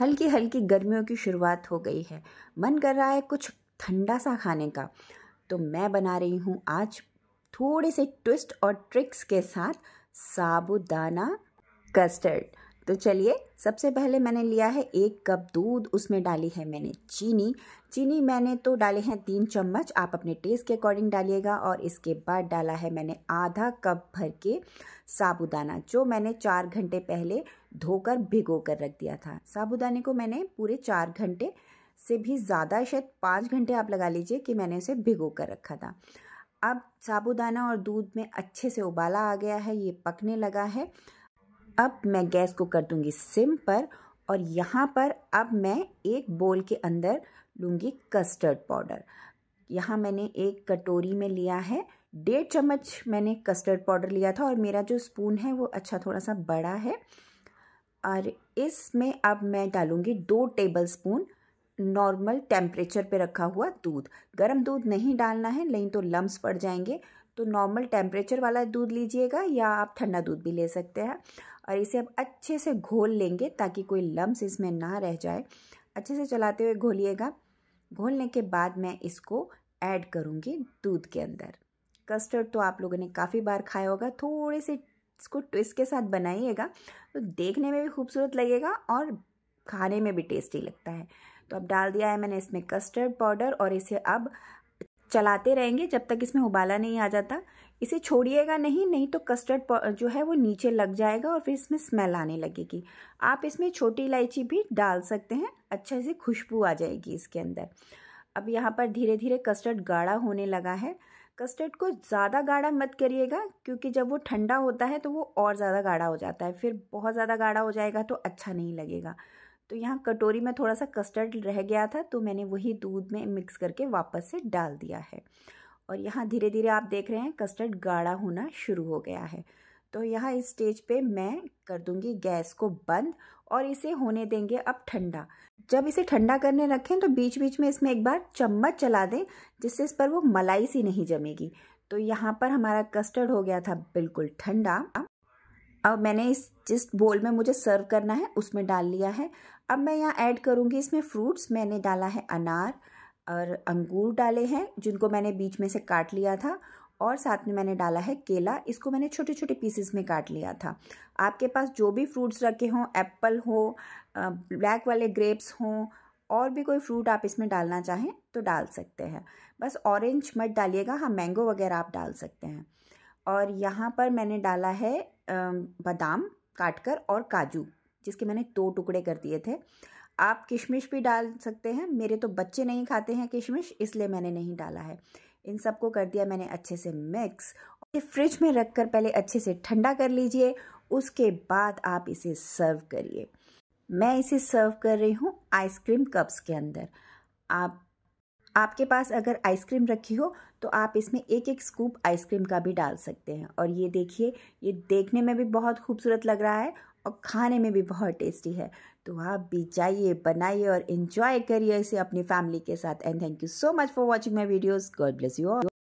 हल्की हल्की गर्मियों की शुरुआत हो गई है मन कर रहा है कुछ ठंडा सा खाने का तो मैं बना रही हूँ आज थोड़े से ट्विस्ट और ट्रिक्स के साथ साबुदाना कस्टर्ड तो चलिए सबसे पहले मैंने लिया है एक कप दूध उसमें डाली है मैंने चीनी चीनी मैंने तो डाले हैं तीन चम्मच आप अपने टेस्ट के अकॉर्डिंग डालिएगा और इसके बाद डाला है मैंने आधा कप भर के साबुदाना जो मैंने चार घंटे पहले धोकर भिगो कर रख दिया था साबुदाने को मैंने पूरे चार घंटे से भी ज़्यादा शायद पाँच घंटे आप लगा लीजिए कि मैंने उसे भिगो कर रखा था अब साबुदाना और दूध में अच्छे से उबाला आ गया है ये पकने लगा है अब मैं गैस को कर दूंगी सिम पर और यहाँ पर अब मैं एक बोल के अंदर लूँगी कस्टर्ड पाउडर यहाँ मैंने एक कटोरी में लिया है डेढ़ चम्मच मैंने कस्टर्ड पाउडर लिया था और मेरा जो स्पून है वो अच्छा थोड़ा सा बड़ा है और इसमें अब मैं डालूँगी दो टेबल स्पून नॉर्मल टेम्परेचर पे रखा हुआ दूध गर्म दूध नहीं डालना है नहीं तो लम्ब पड़ जाएंगे तो नॉर्मल टेम्परेचर वाला दूध लीजिएगा या आप ठंडा दूध भी ले सकते हैं और इसे अब अच्छे से घोल लेंगे ताकि कोई लम्स इसमें ना रह जाए अच्छे से चलाते हुए घोलिएगा घोलने के बाद मैं इसको ऐड करूँगी दूध के अंदर कस्टर्ड तो आप लोगों ने काफ़ी बार खाया होगा थोड़े से इसको ट्विस्ट के साथ बनाइएगा तो देखने में भी खूबसूरत लगेगा और खाने में भी टेस्टी लगता है तो अब डाल दिया है मैंने इसमें कस्टर्ड पाउडर और इसे अब चलाते रहेंगे जब तक इसमें उबाला नहीं आ जाता इसे छोड़िएगा नहीं नहीं तो कस्टर्ड जो है वो नीचे लग जाएगा और फिर इसमें स्मेल आने लगेगी आप इसमें छोटी इलायची भी डाल सकते हैं अच्छे से खुशबू आ जाएगी इसके अंदर अब यहाँ पर धीरे धीरे कस्टर्ड गाढ़ा होने लगा है कस्टर्ड को ज़्यादा गाढ़ा मत करिएगा क्योंकि जब वो ठंडा होता है तो वो और ज़्यादा गाढ़ा हो जाता है फिर बहुत ज़्यादा गाढ़ा हो जाएगा तो अच्छा नहीं लगेगा तो यहाँ कटोरी में थोड़ा सा कस्टर्ड रह गया था तो मैंने वही दूध में मिक्स करके वापस से डाल दिया है और यहाँ धीरे धीरे आप देख रहे हैं कस्टर्ड गाढ़ा होना शुरू हो गया है तो यहाँ इस स्टेज पे मैं कर दूंगी गैस को बंद और इसे होने देंगे अब ठंडा जब इसे ठंडा करने रखें तो बीच बीच में इसमें एक बार चम्मच चला दें जिससे इस पर वो मलाई सी नहीं जमेगी तो यहाँ पर हमारा कस्टर्ड हो गया था बिल्कुल ठंडा अब मैंने इस जिस बोल में मुझे सर्व करना है उसमें डाल लिया है अब मैं यहाँ ऐड करूँगी इसमें फ्रूट्स मैंने डाला है अनार और अंगूर डाले हैं जिनको मैंने बीच में से काट लिया था और साथ में मैंने डाला है केला इसको मैंने छोटे छोटे पीसेस में काट लिया था आपके पास जो भी फ्रूट्स रखे हों एप्पल हो ब्लैक वाले ग्रेप्स हों और भी कोई फ्रूट आप इसमें डालना चाहें तो डाल सकते हैं बस ऑरेंज मत डालिएगा हाँ मैंगो वगैरह आप डाल सकते हैं और यहाँ पर मैंने डाला है बादाम काट और काजू जिसके मैंने दो टुकड़े कर दिए थे आप किशमिश भी डाल सकते हैं मेरे तो बच्चे नहीं खाते हैं किशमिश इसलिए मैंने नहीं डाला है इन सबको कर दिया मैंने अच्छे से मिक्स इसे फ्रिज में रख कर पहले अच्छे से ठंडा कर लीजिए उसके बाद आप इसे सर्व करिए मैं इसे सर्व कर रही हूँ आइसक्रीम कप्स के अंदर आप आपके पास अगर आइसक्रीम रखी हो तो आप इसमें एक एक स्कूप आइसक्रीम का भी डाल सकते हैं और ये देखिए ये देखने में भी बहुत खूबसूरत लग रहा है और खाने में भी बहुत टेस्टी है तो आप भी जाइए बनाइए और इन्जॉय करिए इसे अपनी फैमिली के साथ and thank you so much for watching my videos God bless you